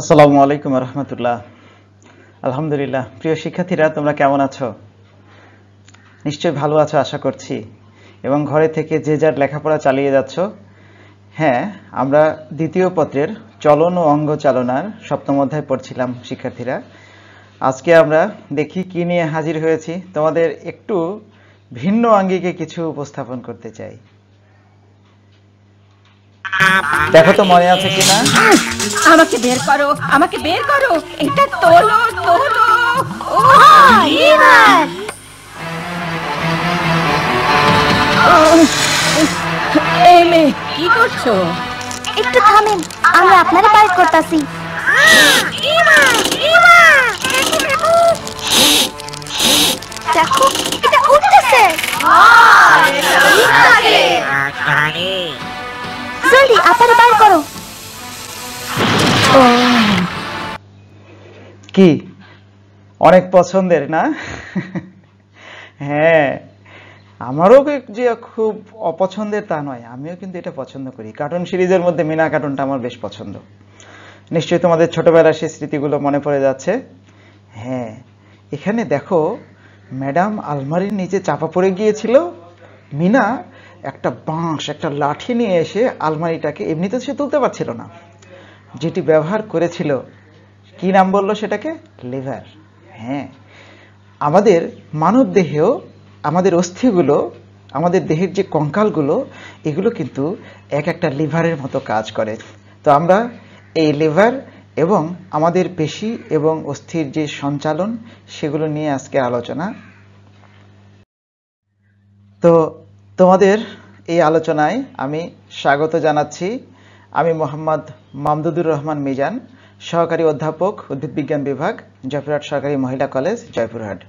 আসসালামু আলাইকুম রহমতুল্লাহ আলহামদুলিল্লাহ প্রিয় শিক্ষার্থীরা তোমরা কেমন আছো নিশ্চয় ভালো আছো আশা করছি এবং ঘরে থেকে যে যার লেখাপড়া চালিয়ে যাচ্ছ হ্যাঁ আমরা দ্বিতীয় পত্রের চলন ও অঙ্গ চালনার সপ্তম অধ্যায় পড়ছিলাম শিক্ষার্থীরা আজকে আমরা দেখি কি নিয়ে হাজির হয়েছি তোমাদের একটু ভিন্ন আঙ্গিকে কিছু উপস্থাপন করতে চাই দেখো তো মনে আছে কিনা আমাকে বের করো আমাকে বের করো এটা তোলো তোলো এই মেয়ে কি করছো একটু থামেন আমি আপনারে বাইর করতাছি দেখো এটা উঠতেছে আরে জলদি আপারে বাইর করো কি অনেক পছন্দের না হ্যাঁ আমারও যে খুব অপছন্দের তা নয় আমিও কিন্তু এটা পছন্দ করি কার্টুন সিরিজের মধ্যে মিনা কার্টুনটা আমার বেশ পছন্দ নিশ্চয়ই তোমাদের ছোটবেলার সেই স্মৃতিগুলো মনে পড়ে যাচ্ছে হ্যাঁ এখানে দেখো ম্যাডাম আলমারির নিচে চাপা পড়ে গিয়েছিল মিনা একটা বাঁশ একটা লাঠি নিয়ে এসে আলমারিটাকে এমনিতে সে তুলতে পারছিল না যেটি ব্যবহার করেছিল কি নাম বললো সেটাকে লিভার হ্যাঁ আমাদের মানব দেহেও আমাদের অস্থিগুলো আমাদের দেহের যে কঙ্কালগুলো এগুলো কিন্তু এক একটা লিভারের মতো কাজ করে তো আমরা এই লিভার এবং আমাদের পেশি এবং অস্থির যে সঞ্চালন সেগুলো নিয়ে আজকে আলোচনা তো তোমাদের এই আলোচনায় আমি স্বাগত জানাচ্ছি আমি মোহাম্মদ মামদুদুর রহমান মিজান সহকারী অধ্যাপক উদ্ভিদবিজ্ঞান বিভাগ জয়পুরহাট সরকারি মহিলা কলেজ জয়পুরহাট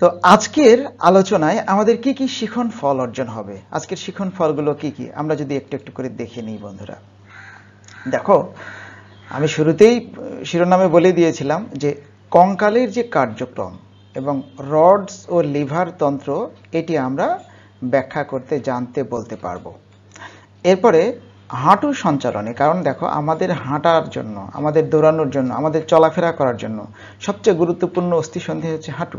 তো আজকের আলোচনায় আমাদের কি কি শিখন ফল অর্জন হবে আজকের শিখন ফলগুলো কি কি আমরা যদি একটু একটু করে দেখে নিই বন্ধুরা দেখো আমি শুরুতেই শিরোনামে বলে দিয়েছিলাম যে কঙ্কালের যে কার্যক্রম এবং রডস ও লিভার তন্ত্র এটি আমরা ব্যাখ্যা করতে জানতে বলতে পারবো এরপরে হাঁটু সঞ্চালনে কারণ দেখো আমাদের হাঁটার জন্য আমাদের দৌড়ানোর জন্য আমাদের চলাফেরা করার জন্য সবচেয়ে গুরুত্বপূর্ণ সন্ধি হচ্ছে হাঁটু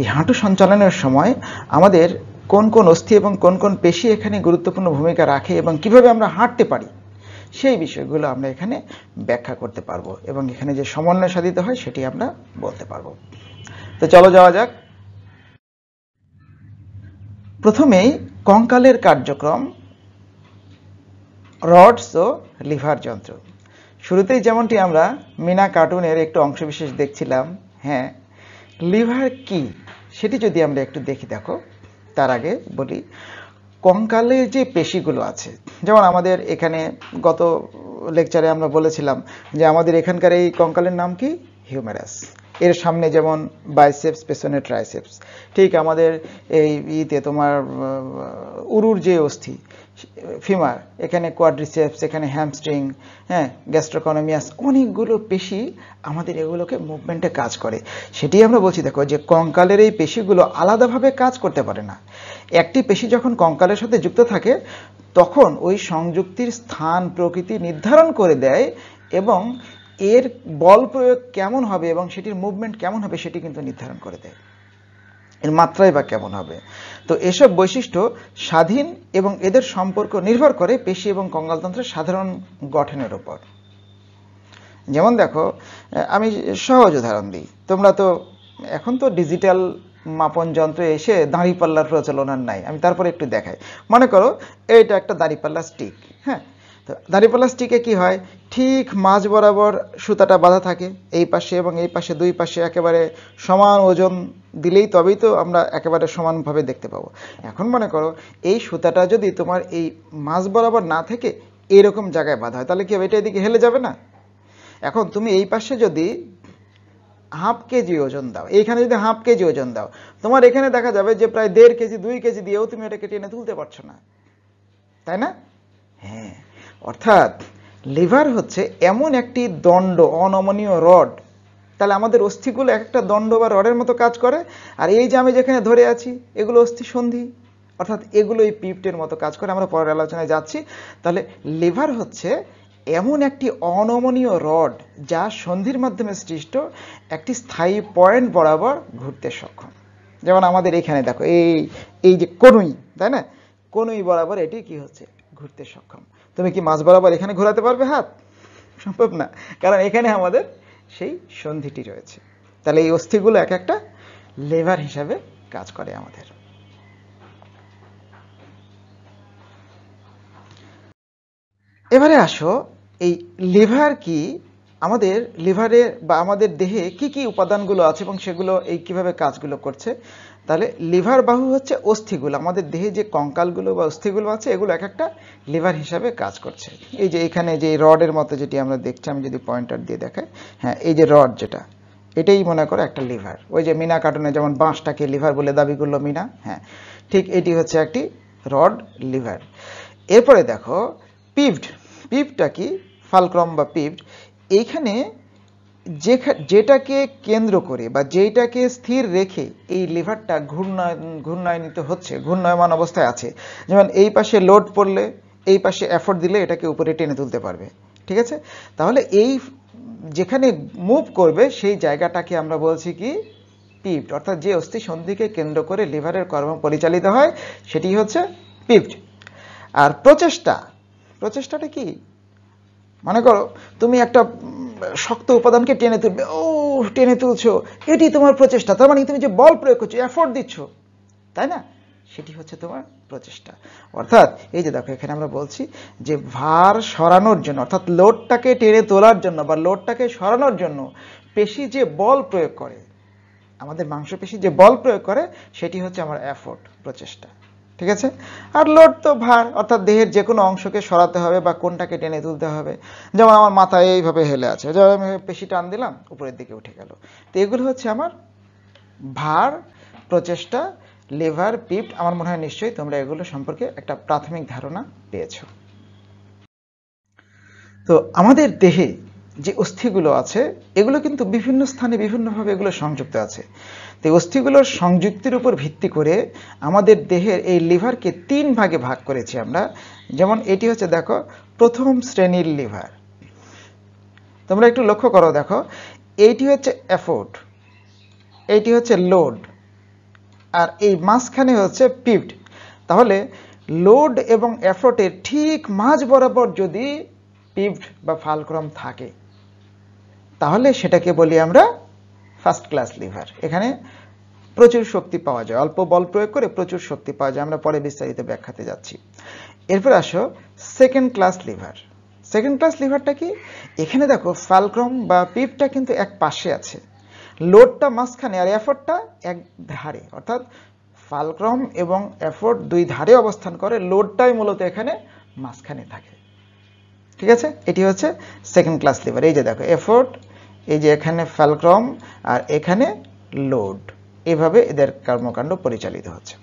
এই হাঁটু সঞ্চালনের সময় আমাদের কোন কোন অস্থি এবং কোন কোন পেশি এখানে গুরুত্বপূর্ণ ভূমিকা রাখে এবং কিভাবে আমরা হাঁটতে পারি সেই বিষয়গুলো আমরা এখানে ব্যাখ্যা করতে পারবো এবং এখানে যে সমন্বয় সাধিত হয় সেটি আমরা বলতে পারবো তো চলো যাওয়া যাক প্রথমেই কঙ্কালের কার্যক্রম রডস ও লিভার যন্ত্র শুরুতেই যেমনটি আমরা মিনা কার্টুনের একটু অংশবিশেষ দেখছিলাম হ্যাঁ লিভার কি সেটি যদি আমরা একটু দেখি দেখো তার আগে বলি কঙ্কালের যে পেশিগুলো আছে যেমন আমাদের এখানে গত লেকচারে আমরা বলেছিলাম যে আমাদের এখানকার এই কঙ্কালের নাম কি হিউম্যারাস এর সামনে যেমন বাইসেপস পেছনে ট্রাইসেপস ঠিক আমাদের এই ইতে তোমার উরুর যে অস্থি ফিমার এখানে কোয়াড্রিসেপস এখানে হ্যামস্ট্রিং হ্যাঁ গ্যাস্ট্রোকনমিয়াস অনেকগুলো পেশি আমাদের এগুলোকে মুভমেন্টে কাজ করে সেটি আমরা বলছি দেখো যে কঙ্কালের এই পেশিগুলো আলাদাভাবে কাজ করতে পারে না একটি পেশি যখন কঙ্কালের সাথে যুক্ত থাকে তখন ওই সংযুক্তির স্থান প্রকৃতি নির্ধারণ করে দেয় এবং এর বল প্রয়োগ কেমন হবে এবং সেটির মুভমেন্ট কেমন হবে সেটি কিন্তু নির্ধারণ করে দেয় এর মাত্রাই বা কেমন হবে তো এসব বৈশিষ্ট্য স্বাধীন এবং এদের সম্পর্ক নির্ভর করে পেশি এবং কঙ্গালতন্ত্রের সাধারণ গঠনের ওপর যেমন দেখো আমি সহজ উদাহরণ দিই তোমরা তো এখন তো ডিজিটাল মাপন যন্ত্র এসে দাঁড়িপাল্লার প্রচলন আর নাই আমি তারপরে একটু দেখাই মনে করো এইটা একটা দাঁড়িপাল্লা স্টিক হ্যাঁ দাড়ি প্লাস্টিকে কি হয় ঠিক মাঝ বরাবর সুতাটা বাঁধা থাকে এই পাশে এবং এই পাশে দুই পাশে একেবারে সমান ওজন দিলেই তবেই তো আমরা একেবারে সমানভাবে দেখতে পাবো এখন মনে করো এই সুতাটা যদি তোমার এই মাঝ বরাবর না থেকে এরকম জায়গায় বাঁধা হয় তাহলে কি হবে এটা এদিকে হেলে যাবে না এখন তুমি এই পাশে যদি হাফ কেজি ওজন দাও এইখানে যদি হাফ কেজি ওজন দাও তোমার এখানে দেখা যাবে যে প্রায় দেড় কেজি দুই কেজি দিয়েও তুমি এটাকে টেনে তুলতে পারছো না তাই না হ্যাঁ অর্থাৎ লিভার হচ্ছে এমন একটি দণ্ড অনমনীয় রড তাহলে আমাদের অস্থিগুলো এক একটা দণ্ড বা রডের মতো কাজ করে আর এই যে আমি যেখানে ধরে আছি এগুলো অস্থি সন্ধি অর্থাৎ এগুলো এই পিপটের মতো কাজ করে আমরা পরের আলোচনায় যাচ্ছি তাহলে লিভার হচ্ছে এমন একটি অনমনীয় রড যা সন্ধির মাধ্যমে সৃষ্ট একটি স্থায়ী পয়েন্ট বরাবর ঘুরতে সক্ষম যেমন আমাদের এখানে দেখো এই এই যে কনুই তাই না কনুই বরাবর এটি কি হচ্ছে ঘুরতে সক্ষম তুমি কি মাছ বরাবর এখানে ঘোরাতে পারবে হাত সম্ভব না কারণ এখানে আমাদের সেই সন্ধিটি রয়েছে তাহলে এই অস্থিগুলো এক একটা লেভার হিসাবে কাজ করে আমাদের এবারে আসো এই লিভার কি আমাদের লিভারে বা আমাদের দেহে কি কি উপাদানগুলো আছে এবং সেগুলো এই কিভাবে কাজগুলো করছে তাহলে লিভার বাহু হচ্ছে অস্থিগুলো আমাদের দেহে যে কঙ্কালগুলো বা অস্থিগুলো আছে এগুলো এক একটা লিভার হিসাবে কাজ করছে এই যে এখানে যে রডের মতো যেটি আমরা দেখছি আমি যদি পয়েন্টার দিয়ে দেখাই হ্যাঁ এই যে রড যেটা এটাই মনে করো একটা লিভার ওই যে মিনা কাটনে যেমন বাঁশটাকে লিভার বলে দাবি করলো মিনা হ্যাঁ ঠিক এটি হচ্ছে একটি রড লিভার এরপরে দেখো পিভড পিভটা কি ফালক্রম বা পিভড এইখানে যেটাকে কেন্দ্র করে বা যেটাকে স্থির রেখে এই লিভারটা ঘূর্ণায় ঘূর্ণায়নিত হচ্ছে ঘূর্ণায়মান অবস্থায় আছে যেমন এই পাশে লোড পড়লে এই পাশে এফোর্ট দিলে এটাকে উপরে টেনে তুলতে পারবে ঠিক আছে তাহলে এই যেখানে মুভ করবে সেই জায়গাটাকে আমরা বলছি কি পিপড অর্থাৎ যে অস্থি সন্ধিকে কেন্দ্র করে লিভারের কর্ম পরিচালিত হয় সেটি হচ্ছে পিভড আর প্রচেষ্টা প্রচেষ্টাটা কি মনে করো তুমি একটা শক্ত উপাদানকে টেনে তুলবে ও টেনে তুলছো এটি তোমার প্রচেষ্টা তার মানে তুমি যে বল প্রয়োগ করছো এফোর্ট দিচ্ছ তাই না সেটি হচ্ছে তোমার প্রচেষ্টা অর্থাৎ এই যে দেখো এখানে আমরা বলছি যে ভার সরানোর জন্য অর্থাৎ লোডটাকে টেনে তোলার জন্য বা লোডটাকে সরানোর জন্য পেশি যে বল প্রয়োগ করে আমাদের মাংসপেশি যে বল প্রয়োগ করে সেটি হচ্ছে আমার এফোর্ট প্রচেষ্টা ঠিক আছে আর লোড তো ভার অর্থাৎ দেহের যে কোনো অংশকে সরাতে হবে বা কোনটাকে টেনে তুলতে হবে যেমন আমার মাথা এইভাবে হেলে আছে যেমন আমি পেশি টান দিলাম উপরের দিকে উঠে গেল তো এগুলো হচ্ছে আমার ভার প্রচেষ্টা লেভার পিপ্ট আমার মনে হয় নিশ্চয়ই তোমরা এগুলো সম্পর্কে একটা প্রাথমিক ধারণা পেয়েছো তো আমাদের দেহে যে অস্থিগুলো আছে এগুলো কিন্তু বিভিন্ন স্থানে বিভিন্নভাবে এগুলো সংযুক্ত আছে তো এই অস্থিগুলোর সংযুক্তির উপর ভিত্তি করে আমাদের দেহের এই লিভারকে তিন ভাগে ভাগ করেছি আমরা যেমন এটি হচ্ছে দেখো প্রথম শ্রেণীর লিভার তোমরা একটু লক্ষ্য করো দেখো এইটি হচ্ছে অ্যাফোর্ড এইটি হচ্ছে লোড আর এই মাঝখানে হচ্ছে পিভড তাহলে লোড এবং অ্যাফোর্টের ঠিক মাঝ বরাবর যদি পিভড বা ফালক্রম থাকে তাহলে সেটাকে বলি আমরা ফার্স্ট ক্লাস লিভার এখানে প্রচুর শক্তি পাওয়া যায় অল্প বল প্রয়োগ করে প্রচুর শক্তি পাওয়া যায় আমরা পরে বিস্তারিত ব্যাখ্যাতে যাচ্ছি এরপর আসো second class lever second class লিভারটা কি এখানে দেখো ফালক্রম বা পিপটা কিন্তু এক পাশে আছে লোডটা মাঝখানে আর এফোর্টটা এক ধারে অর্থাৎ ফালক্রম এবং এফোর্ট দুই ধারে অবস্থান করে লোডটাই মূলত এখানে মাঝখানে থাকে ঠিক আছে এটি হচ্ছে সেকেন্ড ক্লাস লিভার এই যে দেখো এফোর্ট এই যে এখানে ফ্যালক্রম আর এখানে লোড এভাবে এদের কর্মকাণ্ড পরিচালিত হচ্ছে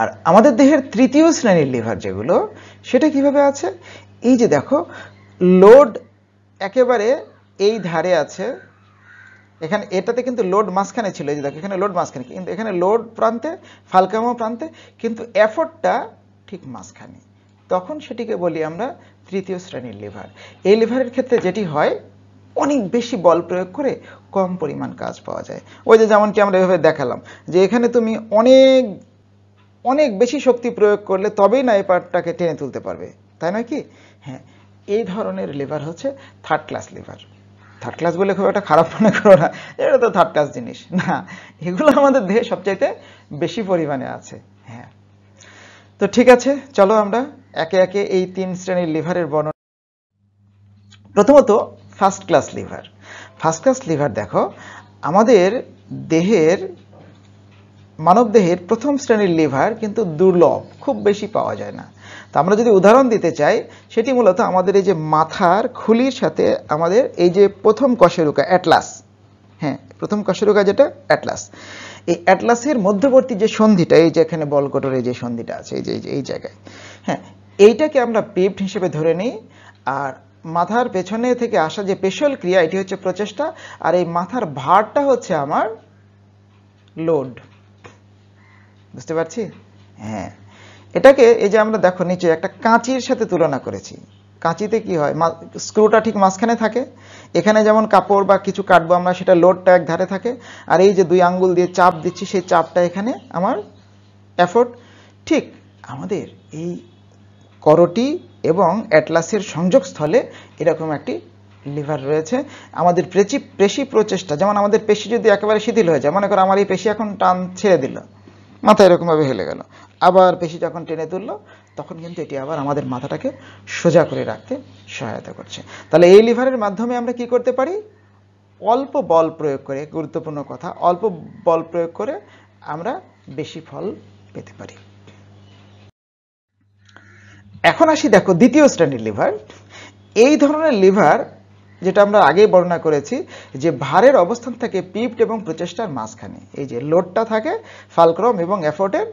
আর আমাদের দেহের তৃতীয় শ্রেণীর লিভার যেগুলো সেটা কিভাবে আছে এই যে দেখো লোড একেবারে এই ধারে আছে এখানে এটাতে কিন্তু লোড মাঝখানে ছিল এই যে দেখো এখানে লোড মাঝখানে কিন্তু এখানে লোড প্রান্তে ফালকাম প্রান্তে কিন্তু এফোর্টটা ঠিক মাঝখানে তখন সেটিকে বলি আমরা তৃতীয় শ্রেণীর লিভার এই লিভারের ক্ষেত্রে যেটি হয় অনেক বেশি বল প্রয়োগ করে কম পরিমাণ কাজ পাওয়া যায় ওই যে যেমনটি আমরা এভাবে দেখালাম যে এখানে তুমি অনেক অনেক বেশি শক্তি প্রয়োগ করলে তবেই না এই পার্টটাকে টেনে তুলতে পারবে তাই নয় কি হ্যাঁ এই ধরনের লিভার হচ্ছে third class lever third class বলে খুব একটা খারাপ মনে করো না এটা তো থার্ড ক্লাস জিনিস না এগুলো আমাদের দেহে সবচাইতে বেশি পরিমাণে আছে হ্যাঁ তো ঠিক আছে চলো আমরা একে একে এই তিন শ্রেণীর লিভারের বর্ণনা প্রথমত first class lever first class lever দেখো আমাদের দেহের মানব দেহের প্রথম শ্রেণীর লিভার কিন্তু দুর্লভ খুব বেশি পাওয়া যায় না তো আমরা যদি উদাহরণ দিতে চাই সেটি মূলত আমাদের এই যে মাথার খুলির সাথে আমাদের এই যে প্রথম কশেরুকা অ্যাটলাস হ্যাঁ প্রথম কশেরুকা যেটা অ্যাটলাস এই অ্যাটলাসের মধ্যবর্তী যে সন্ধিটা এই যে এখানে এই যে সন্ধিটা আছে এই যে এই জায়গায় হ্যাঁ এইটাকে আমরা পেপ্ট হিসেবে ধরে নিই আর মাথার পেছনে থেকে আসা যে পেশল ক্রিয়া এটি হচ্ছে প্রচেষ্টা আর এই মাথার ভারটা হচ্ছে আমার লোড বুঝতে পারছি হ্যাঁ এটাকে এই যে আমরা দেখো নিচে একটা কাঁচির সাথে তুলনা করেছি কাঁচিতে কি হয় স্ক্রুটা ঠিক মাঝখানে থাকে এখানে যেমন কাপড় বা কিছু কাটবো আমরা সেটা লোডটা এক ধারে থাকে আর এই যে দুই আঙ্গুল দিয়ে চাপ দিচ্ছি সেই চাপটা এখানে আমার এফোর্ট ঠিক আমাদের এই করটি এবং অ্যাটলাসের সংযোগস্থলে এরকম একটি লিভার রয়েছে আমাদের পেশি পেশি প্রচেষ্টা যেমন আমাদের পেশি যদি একেবারে শিথিল হয়ে যায় মনে করো আমার এই পেশি এখন টান ছেড়ে দিল মাথা এরকমভাবে হেলে গেল আবার পেশি যখন টেনে তুললো তখন কিন্তু এটি আবার আমাদের মাথাটাকে সোজা করে রাখতে সহায়তা করছে তাহলে এই লিভারের মাধ্যমে আমরা কি করতে পারি অল্প বল প্রয়োগ করে গুরুত্বপূর্ণ কথা অল্প বল প্রয়োগ করে আমরা বেশি ফল পেতে পারি এখন আসি দেখো দ্বিতীয় শ্রেণীর লিভার এই ধরনের লিভার যেটা আমরা আগেই বর্ণনা করেছি যে ভারের অবস্থান থাকে পিপড এবং প্রচেষ্টার মাঝখানে এই যে লোডটা থাকে ফালক্রম এবং এফোর্টের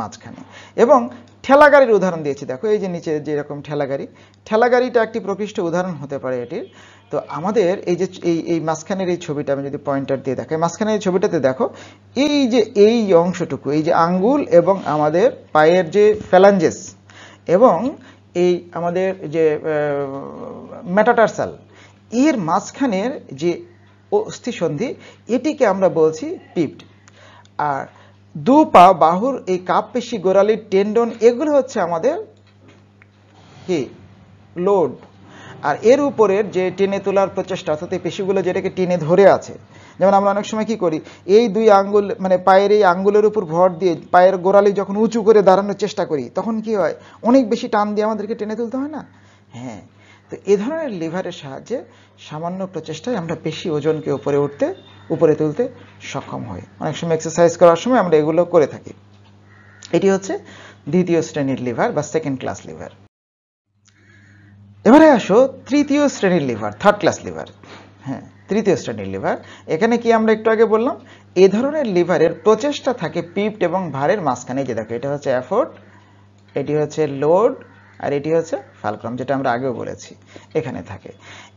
মাঝখানে এবং ঠেলাগাড়ির উদাহরণ দিয়েছি দেখো এই যে নিচে যেরকম ঠেলাগাড়ি ঠেলাগাড়িটা একটি প্রকৃষ্ট উদাহরণ হতে পারে এটির তো আমাদের এই যে এই এই মাঝখানের এই ছবিটা আমি যদি পয়েন্টার দিয়ে দেখাই মাঝখানের এই ছবিটাতে দেখো এই যে এই অংশটুকু এই যে আঙ্গুল এবং আমাদের পায়ের যে ফ্যালাঞ্জেস এবং এই আমাদের যে ম্যাটাটারসাল এর মাঝখানের যে অস্থিসন্ধি এটিকে আমরা বলছি পিপড আর দু পা বাহুর এই কাপ পেশি গোড়ালির টেন্ডন এগুলো হচ্ছে আমাদের কি লোড আর এর উপরের যে টেনে তোলার প্রচেষ্টা অর্থাৎ এই পেশিগুলো যেটাকে টেনে ধরে আছে যেমন আমরা অনেক সময় কি করি এই দুই আঙ্গুল মানে পায়ের এই আঙ্গুলের উপর ভর দিয়ে পায়ের গোড়ালি যখন উঁচু করে দাঁড়ানোর চেষ্টা করি তখন কি হয় অনেক বেশি টান দিয়ে আমাদেরকে টেনে তুলতে হয় না হ্যাঁ তো এ ধরনের লিভারের সাহায্যে সামান্য প্রচেষ্টায় আমরা বেশি ওজনকে উপরে উঠতে উপরে তুলতে সক্ষম হই অনেক সময় এক্সারসাইজ করার সময় আমরা এগুলো করে থাকি এটি হচ্ছে দ্বিতীয় শ্রেণীর লিভার বা সেকেন্ড ক্লাস লিভার এবারে আসো তৃতীয় শ্রেণীর লিভার থার্ড ক্লাস লিভার হ্যাঁ তৃতীয় শ্রেণীর লিভার এখানে কি আমরা একটু আগে বললাম এ ধরনের লিভারের প্রচেষ্টা থাকে পিপড এবং ভারের মাঝখানে যে দেখো এটা হচ্ছে অ্যাফোর্ড এটি হচ্ছে লোড আর এটি হচ্ছে ফালক্রম যেটা আমরা আগেও বলেছি এখানে থাকে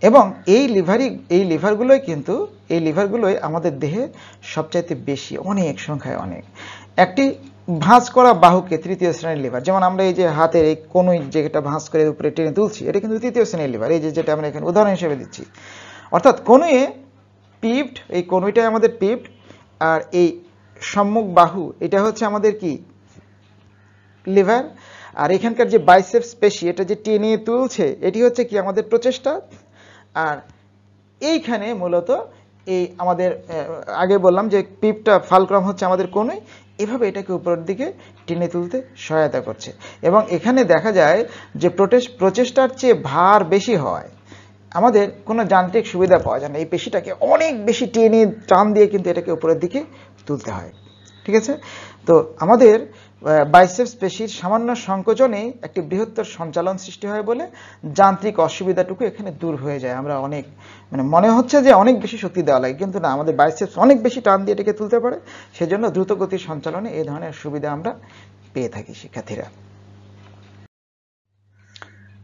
এবং এই লিভারই এই লিভারগুলোই কিন্তু এই লিভারগুলোই আমাদের দেহে সবচাইতে বেশি অনেক সংখ্যায় অনেক একটি ভাঁজ করা বাহুকে তৃতীয় শ্রেণীর লিভার যেমন আমরা এই যে হাতের এই কোনোই যেটা ভাঁজ করে উপরে টেনে তুলছি এটা কিন্তু তৃতীয় শ্রেণীর লিভার এই যে যেটা আমরা এখানে উদাহরণ হিসেবে দিচ্ছি অর্থাৎ পিপড এই কনুইটাই আমাদের পিপড আর এই সম্মুখ বাহু এটা হচ্ছে আমাদের কি লিভার আর এখানকার যে বাইসেপ পেশি এটা যে টেনে তুলছে এটি হচ্ছে কি আমাদের প্রচেষ্টা আর এইখানে মূলত এই আমাদের আগে বললাম যে পিপটা ফালক্রম হচ্ছে আমাদের কনুই এভাবে এটাকে উপরের দিকে টেনে তুলতে সহায়তা করছে এবং এখানে দেখা যায় যে প্রচেষ্টার চেয়ে ভার বেশি হয় আমাদের কোনো যান্ত্রিক সুবিধা পাওয়া যায় না এই পেশিটাকে অনেক বেশি টেনে টান দিয়ে কিন্তু এটাকে উপরের দিকে তুলতে হয় ঠিক আছে তো আমাদের বাইসেপস পেশির সামান্য সংকোচনে একটি বৃহত্তর সঞ্চালন সৃষ্টি হয় বলে যান্ত্রিক অসুবিধাটুকু এখানে দূর হয়ে যায় আমরা অনেক মানে মনে হচ্ছে যে অনেক বেশি শক্তি দেওয়া লাগে কিন্তু না আমাদের বাইসেপস অনেক বেশি টান দিয়ে এটাকে তুলতে পারে সেজন্য দ্রুতগতির সঞ্চালনে এই ধরনের সুবিধা আমরা পেয়ে থাকি শিক্ষার্থীরা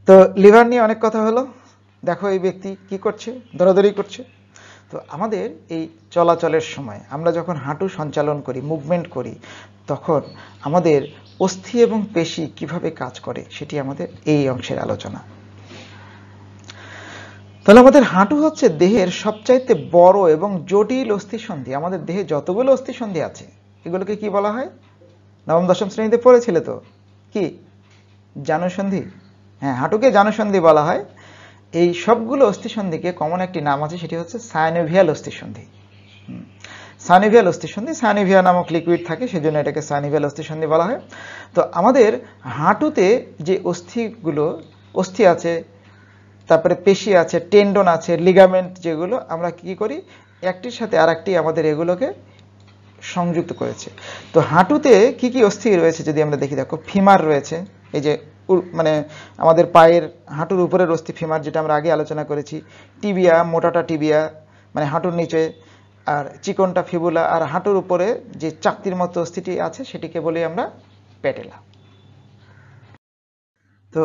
তো লিভার নিয়ে অনেক কথা হলো দেখো এই ব্যক্তি কি করছে দরাদরি করছে তো আমাদের এই চলাচলের সময় আমরা যখন হাঁটু সঞ্চালন করি মুভমেন্ট করি তখন আমাদের অস্থি এবং পেশি কিভাবে কাজ করে সেটি আমাদের এই অংশের আলোচনা তাহলে আমাদের হাঁটু হচ্ছে দেহের সবচাইতে বড় এবং জটিল অস্থিসন্ধি আমাদের দেহে যতগুলো অস্থিসন্ধি আছে এগুলোকে কি বলা হয় নবম দশম শ্রেণীতে পড়েছিলে তো কি জানুসন্ধি হ্যাঁ হাঁটুকে জানুসন্ধি বলা হয় এই সবগুলো অস্থিসন্ধিকে কমন একটি নাম আছে সেটি হচ্ছে সায়ানোভিয়াল অস্থিসন্ধি সানিভিয়াল অস্থিসন্ধি সানিভিয়া নামক লিকুইড থাকে সেজন্য এটাকে সানিভিয়াল অস্থিসন্ধি বলা হয় তো আমাদের হাঁটুতে যে অস্থিগুলো অস্থি আছে তারপরে পেশি আছে টেন্ডন আছে লিগামেন্ট যেগুলো আমরা কি করি একটির সাথে আর একটি আমাদের এগুলোকে সংযুক্ত করেছে তো হাঁটুতে কি কি অস্থি রয়েছে যদি আমরা দেখি দেখো ফিমার রয়েছে এই যে মানে আমাদের পায়ের হাঁটুর উপরের অস্থি ফিমার যেটা আমরা আগে আলোচনা করেছি টিবিয়া মোটাটা টিবিয়া মানে হাঁটুর নিচে আর চিকনটা ফিবুলা আর হাঁটুর উপরে যে চাকতির মতো অস্থিটি আছে সেটিকে বলি আমরা প্যাটেলা তো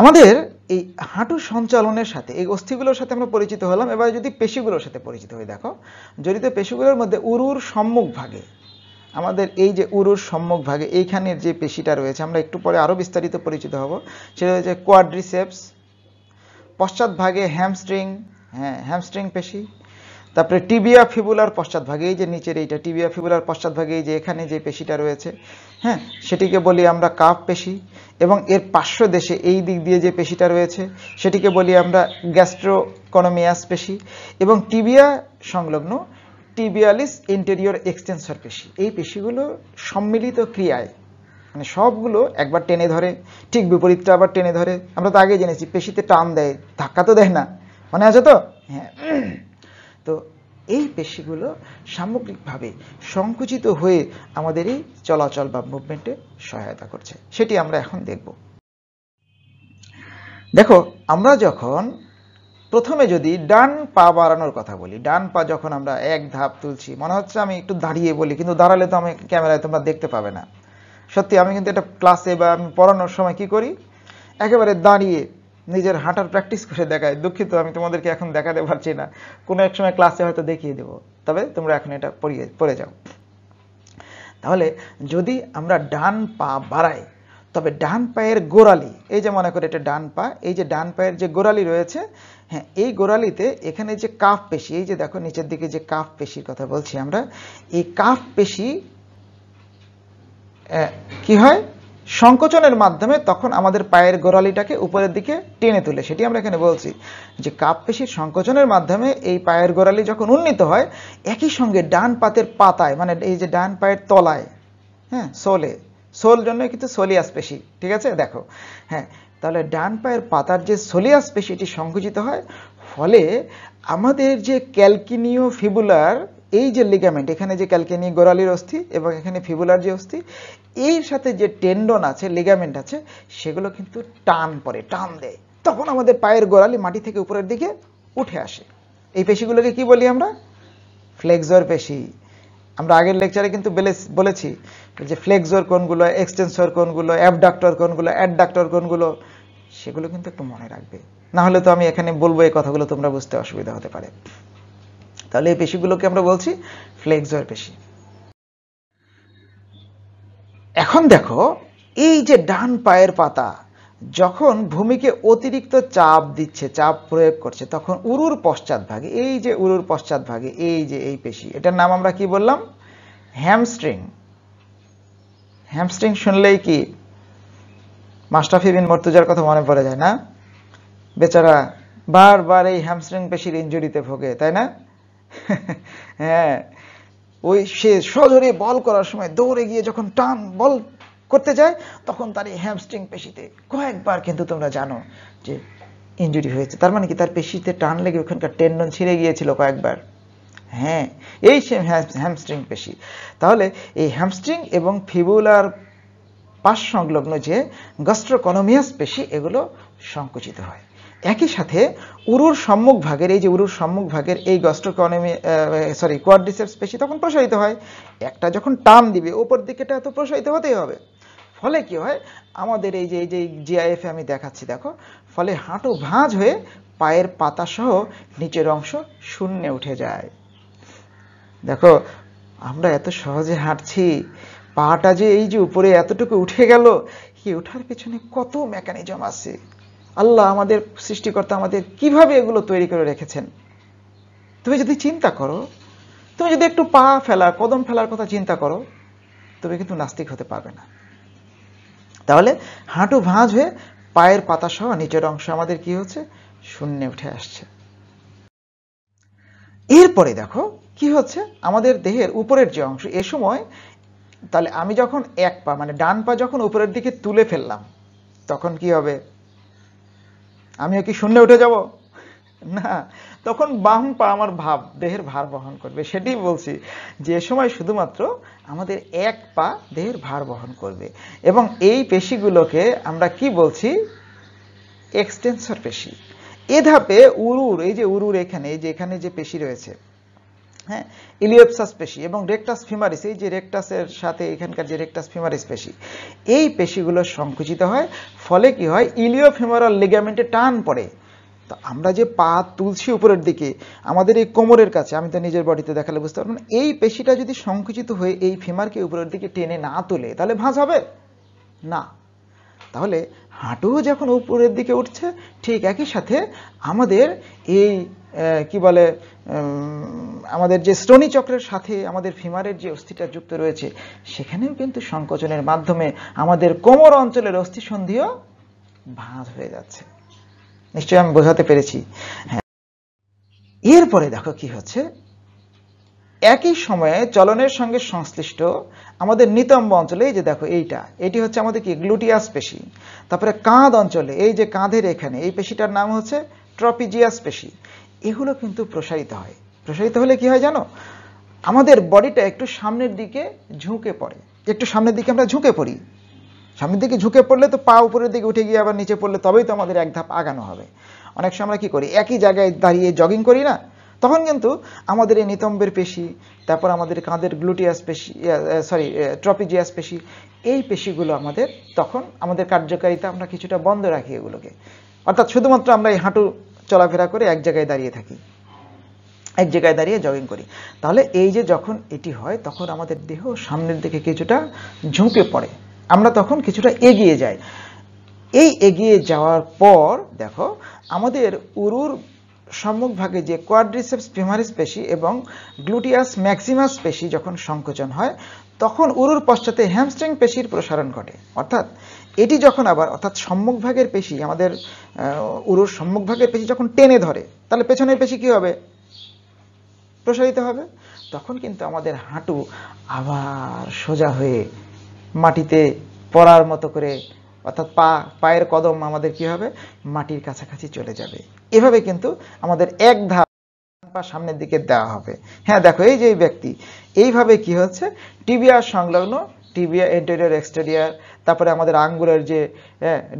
আমাদের এই হাঁটু সঞ্চালনের সাথে এই অস্থিগুলোর সাথে আমরা পরিচিত হলাম এবার যদি পেশিগুলোর সাথে পরিচিত হই দেখো জড়িত পেশিগুলোর মধ্যে উরুর সম্মুখ ভাগে আমাদের এই যে উরুর সম্মুখ ভাগে এইখানের যে পেশিটা রয়েছে আমরা একটু পরে আরও বিস্তারিত পরিচিত হব সেটা হচ্ছে কোয়াড্রিসেপস পশ্চাৎ ভাগে হ্যামস্ট্রিং হ্যাঁ হ্যামস্ট্রিং পেশি তারপরে টিবিয়া ফিবুলার ভাগে এই যে নিচের এইটা টিবিয়া ফিবুলার পশ্চাৎ ভাগে এই যে এখানে যে পেশিটা রয়েছে হ্যাঁ সেটিকে বলি আমরা কাপ পেশি এবং এর পার্শ্ব দেশে এই দিক দিয়ে যে পেশিটা রয়েছে সেটিকে বলি আমরা গ্যাস্ট্রোকনোমিয়াস পেশি এবং টিবিয়া সংলগ্ন টিবিয়ালিস ইন্টেরিয়র এক্সটেন্সর পেশি এই পেশিগুলো সম্মিলিত ক্রিয়ায় মানে সবগুলো একবার টেনে ধরে ঠিক বিপরীতটা আবার টেনে ধরে আমরা তো আগে জেনেছি পেশিতে টান দেয় ধাক্কা তো দেয় না মনে আছে তো হ্যাঁ তো এই পেশিগুলো সামগ্রিকভাবে সংকুচিত হয়ে আমাদের এই চলাচল বা মুভমেন্টে সহায়তা করছে সেটি আমরা এখন দেখব দেখো আমরা যখন প্রথমে যদি ডান পা বাড়ানোর কথা বলি ডান পা যখন আমরা এক ধাপ তুলছি মনে হচ্ছে আমি একটু দাঁড়িয়ে বলি কিন্তু দাঁড়ালে তো আমি ক্যামেরায় তোমরা দেখতে পাবে না সত্যি আমি কিন্তু এটা ক্লাসে বা আমি পড়ানোর সময় কি করি একেবারে দাঁড়িয়ে নিজের হাঁটার প্র্যাকটিস করে দেখায় দুঃখিত আমি তোমাদেরকে এখন দেখাতে পারছি না কোনো এক সময় ক্লাসে হয়তো দেখিয়ে দেবো তবে তোমরা এখন এটা পড়িয়ে পড়ে যাও তাহলে যদি আমরা ডান পা বাড়াই তবে ডান পায়ের গোড়ালি এই যে মনে করে এটা ডান পা এই যে ডান পায়ের যে গোড়ালি রয়েছে হ্যাঁ এই গোড়ালিতে এখানে যে কাফ পেশি এই যে দেখো নিচের দিকে যে কাফ পেশির কথা বলছি আমরা এই কাফ পেশি কি হয় সংকোচনের মাধ্যমে তখন আমাদের পায়ের গোড়ালিটাকে উপরের দিকে টেনে তুলে সেটি আমরা এখানে বলছি যে কাপ পেশির সংকোচনের মাধ্যমে এই পায়ের গোড়ালি যখন উন্নীত হয় একই সঙ্গে ডান পাতের পাতায় মানে এই যে ডান পায়ের তলায় হ্যাঁ সোলে সোল জন্য কিন্তু সোলিয়াস পেশি ঠিক আছে দেখো হ্যাঁ তাহলে ডান পায়ের পাতার যে সোলিয়াস পেশিটি সংকুচিত হয় ফলে আমাদের যে ক্যালকিনিও ফিবুলার এই যে লিগামেন্ট এখানে যে ক্যালকিনি গোড়ালির অস্থি এবং এখানে ফিবুলার যে অস্থি এর সাথে যে টেন্ডন আছে লিগামেন্ট আছে সেগুলো কিন্তু টান পরে টান দেয় তখন আমাদের পায়ের গোড়ালি মাটি থেকে উপরের দিকে উঠে আসে এই পেশিগুলোকে কি বলি আমরা ফ্লেক্সর পেশি আমরা আগের লেকচারে কিন্তু বলেছি যে ফ্লেক্সর কোনগুলো এক্সটেন্সর কোনগুলো অ্যাবডাক্টর কোনগুলো অ্যাডডাক্টর কোনগুলো সেগুলো কিন্তু একটু মনে রাখবে না হলে তো আমি এখানে বলবো এই কথাগুলো তোমরা বুঝতে অসুবিধা হতে পারে তাহলে এই পেশিগুলোকে আমরা বলছি ফ্লেক্সর পেশি এখন দেখো এই যে ডান পায়ের পাতা যখন ভূমিকে অতিরিক্ত চাপ দিচ্ছে চাপ প্রয়োগ করছে তখন উরুর পশ্চাৎভাগে এই যে উরুর পশ্চাৎভাগে এই যে এই পেশি এটার নাম আমরা কি বললাম হ্যামস্ট্রিং হ্যামস্ট্রিং শুনলেই কি মাস্টাফি বিন মর্তুজার কথা মনে পড়ে যায় না বেচারা বারবার এই হ্যামস্ট্রিং পেশির ইঞ্জুরিতে ভোগে তাই না হ্যাঁ ওই সে সজোরে বল করার সময় দৌড়ে গিয়ে যখন টান বল করতে যায় তখন তার এই হ্যামস্ট্রিং পেশিতে কয়েকবার কিন্তু তোমরা জানো যে ইঞ্জুরি হয়েছে তার মানে কি তার পেশিতে টান লেগে ওখানকার টেন্ডন ছিঁড়ে গিয়েছিল কয়েকবার হ্যাঁ এই সেম হ্যামস্ট্রিং পেশি তাহলে এই হ্যামস্ট্রিং এবং ফিবুলার পাশ সংলগ্ন যে গস্ট্রোকনোমিয়াস পেশি এগুলো সংকুচিত হয় একই সাথে উরুর সম্মুখ ভাগের এই যে উরুর সম্মুখ ভাগের এই গস্ট্রোকনমি সরি কোয়াড্রিসেপস পেশি তখন প্রসারিত হয় একটা যখন টান দিবে ওপর দিকেটা তো প্রসারিত হতেই হবে ফলে কি হয় আমাদের এই যে এই যে জিআইএফে আমি দেখাচ্ছি দেখো ফলে হাঁটু ভাঁজ হয়ে পায়ের পাতাসহ নিচের অংশ শূন্যে উঠে যায় দেখো আমরা এত সহজে হাঁটছি পাটা যে এই যে উপরে এতটুকু উঠে গেল কি ওঠার পিছনে কত মেকানিজম আছে আল্লাহ আমাদের সৃষ্টিকর্তা আমাদের কিভাবে এগুলো তৈরি করে রেখেছেন তুমি যদি চিন্তা করো তুমি যদি একটু পা ফেলার কদম ফেলার কথা চিন্তা করো তুমি কিন্তু নাস্তিক হতে পারবে না তাহলে হাঁটু ভাঁজ হয়ে পায়ের পাতা সহ নিচের অংশ আমাদের কি হচ্ছে শূন্যে উঠে আসছে এরপরে দেখো কি হচ্ছে আমাদের দেহের উপরের যে অংশ এ সময় তাহলে আমি যখন এক পা মানে ডান পা যখন উপরের দিকে তুলে ফেললাম তখন কি হবে আমিও কি শূন্য উঠে যাব না তখন বাহন পা আমার ভাব দেহের ভার বহন করবে সেটি বলছি যে সময় শুধুমাত্র আমাদের এক পা দেহের ভার বহন করবে এবং এই পেশিগুলোকে আমরা কি বলছি এক্সটেনসর পেশি এ ধাপে উরুর এই যে উরুর এখানে এই যে এখানে যে পেশি রয়েছে হ্যাঁ ইলিওপসাস পেশি এবং রেকটাস ফিমারিস এই যে রেকটাসের সাথে এখানকার যে রেকটাস ফিমারিস পেশি এই পেশিগুলো সংকুচিত হয় ফলে কি হয় ইলিও ফিমারাল লিগামেন্টে টান পড়ে তা আমরা যে পা তুলছি উপরের দিকে আমাদের এই কোমরের কাছে আমি তো নিজের বডিতে দেখালে বুঝতে পারবো এই পেশিটা যদি সংকুচিত হয়ে এই ফিমারকে উপরের দিকে টেনে না তোলে তাহলে ভাঁজ হবে না তাহলে হাঁটু যখন উপরের দিকে উঠছে ঠিক একই সাথে আমাদের এই কি বলে আমাদের যে শ্রোণী চক্রের সাথে আমাদের ফিমারের যে অস্থিটা যুক্ত রয়েছে সেখানেও কিন্তু সংকোচনের মাধ্যমে আমাদের কোমর অঞ্চলের অস্থিসন্ধিও ভাঁজ হয়ে যাচ্ছে নিশ্চয়ই আমি বোঝাতে পেরেছি হ্যাঁ এরপরে দেখো কি হচ্ছে একই সময়ে চলনের সঙ্গে সংশ্লিষ্ট আমাদের নিতম্ব অঞ্চলে এই যে দেখো এইটা এটি হচ্ছে আমাদের কি গ্লুটিয়াস পেশি তারপরে কাঁধ অঞ্চলে এই যে কাঁধের এখানে এই পেশিটার নাম হচ্ছে ট্রপিজিয়াস পেশি এগুলো কিন্তু প্রসারিত হয় প্রসারিত হলে কি হয় জানো আমাদের বডিটা একটু সামনের দিকে ঝুঁকে পড়ে একটু সামনের দিকে আমরা ঝুঁকে পড়ি সামনের দিকে ঝুঁকে পড়লে তো পা উপরের দিকে উঠে গিয়ে আবার নিচে পড়লে তবেই তো আমাদের এক ধাপ আগানো হবে অনেক সময় আমরা কী করি একই জায়গায় দাঁড়িয়ে জগিং করি না তখন কিন্তু আমাদের এই নিতম্বের পেশি তারপর আমাদের কাঁধের গ্লুটিয়াস পেশি সরি ট্রপিজিয়াস পেশি এই পেশিগুলো আমাদের তখন আমাদের কার্যকারিতা আমরা কিছুটা বন্ধ রাখি এগুলোকে অর্থাৎ শুধুমাত্র আমরা এই হাঁটু চলাফেরা করে এক জায়গায় দাঁড়িয়ে থাকি এক জায়গায় দাঁড়িয়ে জগিং করি তাহলে এই যে যখন এটি হয় তখন আমাদের দেহ সামনের দিকে কিছুটা ঝুঁকে পড়ে আমরা তখন কিছুটা এগিয়ে যাই এই এগিয়ে যাওয়ার পর দেখো আমাদের উরুর সম্মুখভাগে যে কোয়াড্রিসেপস ফেমারিস পেশি এবং গ্লুটিয়াস ম্যাক্সিমাস পেশি যখন সংকোচন হয় তখন উরুর পশ্চাতে হ্যামস্ট্রিং পেশির প্রসারণ ঘটে অর্থাৎ এটি যখন আবার অর্থাৎ সম্মুখভাগের পেশি আমাদের উরুর সম্মুখভাগের পেশি যখন টেনে ধরে তাহলে পেছনের পেশি কী হবে প্রসারিত হবে তখন কিন্তু আমাদের হাঁটু আবার সোজা হয়ে মাটিতে পড়ার মতো করে অর্থাৎ পা পায়ের কদম আমাদের কি হবে মাটির কাছাকাছি চলে যাবে এভাবে কিন্তু আমাদের এক ধাপ পা সামনের দিকে দেওয়া হবে হ্যাঁ দেখো এই যে ব্যক্তি এইভাবে কি হচ্ছে টিবিয়ার সংলগ্ন টিবিয়া এন্টেরিয়ার এক্সটেরিয়ার তারপরে আমাদের আঙ্গুলের যে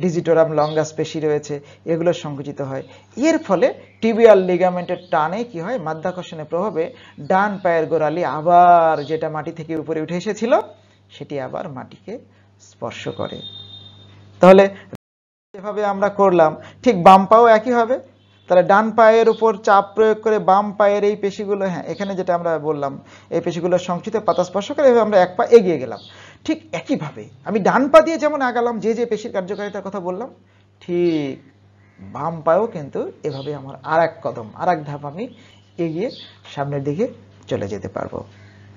ডিজিটোরাম হ্যাঁ, লঙ্গাস পেশি রয়েছে এগুলো সংকুচিত হয় এর ফলে টিবিয়াল লিগামেন্টের টানে কি হয় মাধ্যাকর্ষণের প্রভাবে ডান পায়ের গোড়ালি আবার যেটা মাটি থেকে উপরে উঠে এসেছিল সেটি আবার মাটিকে স্পর্শ করে তাহলে যেভাবে আমরা করলাম ঠিক বাম পাও একই হবে তাহলে ডান পায়ের উপর চাপ প্রয়োগ করে বাম পায়ের এই পেশিগুলো হ্যাঁ এখানে যেটা আমরা বললাম এই পেশিগুলো সংচিত পাতা স্পর্শ করে এভাবে আমরা এক পা এগিয়ে গেলাম ঠিক একইভাবে আমি ডান পা দিয়ে যেমন আগালাম যে যে পেশির কার্যকারিতার কথা বললাম ঠিক বাম পায়েও কিন্তু এভাবে আমার আর এক কদম আর এক ধাপ আমি এগিয়ে সামনের দিকে চলে যেতে পারবো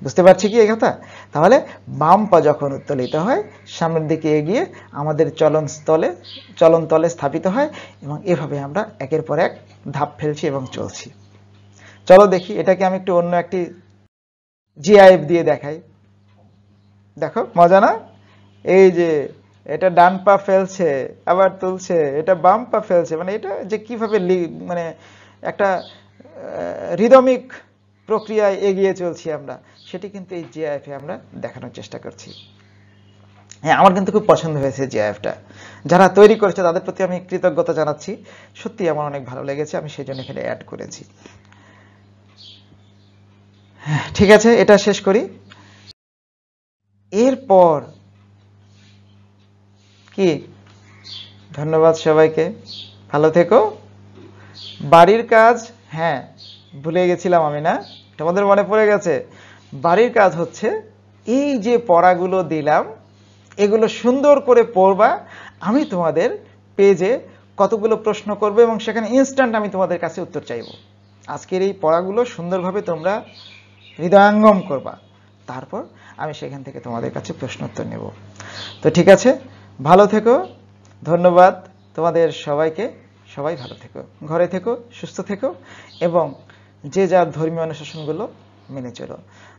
বুঝতে পারছি কি এই কথা তাহলে বাম পা যখন উত্তোলিত হয় সামনের দিকে এগিয়ে আমাদের চলন স্থলে চলন তলে স্থাপিত হয় এবং এভাবে আমরা একের পর এক ধাপ ফেলছি এবং চলছি চলো দেখি এটাকে আমি একটু অন্য একটি জিআইএফ দিয়ে দেখাই দেখো মজা না এই যে এটা ডান পা ফেলছে আবার তুলছে এটা বাম পা ফেলছে মানে এটা যে কিভাবে মানে একটা রিদমিক প্রক্রিয়ায় এগিয়ে চলছি আমরা সেটি কিন্তু এই জিআইএফে আমরা দেখানোর চেষ্টা করছি হ্যাঁ আমার কিন্তু খুব পছন্দ হয়েছে জিআইএফটা যারা তৈরি করেছে তাদের প্রতি আমি কৃতজ্ঞতা জানাচ্ছি সত্যি আমার অনেক ভালো লেগেছে আমি সেই জন্য এখানে অ্যাড করেছি হ্যাঁ, ঠিক আছে এটা শেষ করি এরপর কি ধন্যবাদ সবাইকে ভালো থেকো বাড়ির কাজ হ্যাঁ ভুলে গেছিলাম আমি না তোমাদের মনে পড়ে গেছে বাড়ির কাজ হচ্ছে এই যে পড়াগুলো দিলাম এগুলো সুন্দর করে পড়বা আমি তোমাদের পেজে কতগুলো প্রশ্ন করবো এবং সেখানে ইনস্ট্যান্ট আমি তোমাদের কাছে উত্তর চাইব আজকের এই পড়াগুলো সুন্দরভাবে তোমরা হৃদয়ঙ্গম করবা তারপর আমি সেখান থেকে তোমাদের কাছে প্রশ্ন উত্তর নেব তো ঠিক আছে ভালো থেকো ধন্যবাদ তোমাদের সবাইকে সবাই ভালো থেকো ঘরে থেকো সুস্থ থেকো এবং যে যার ধর্মীয় অনুশাসনগুলো মেনে চলো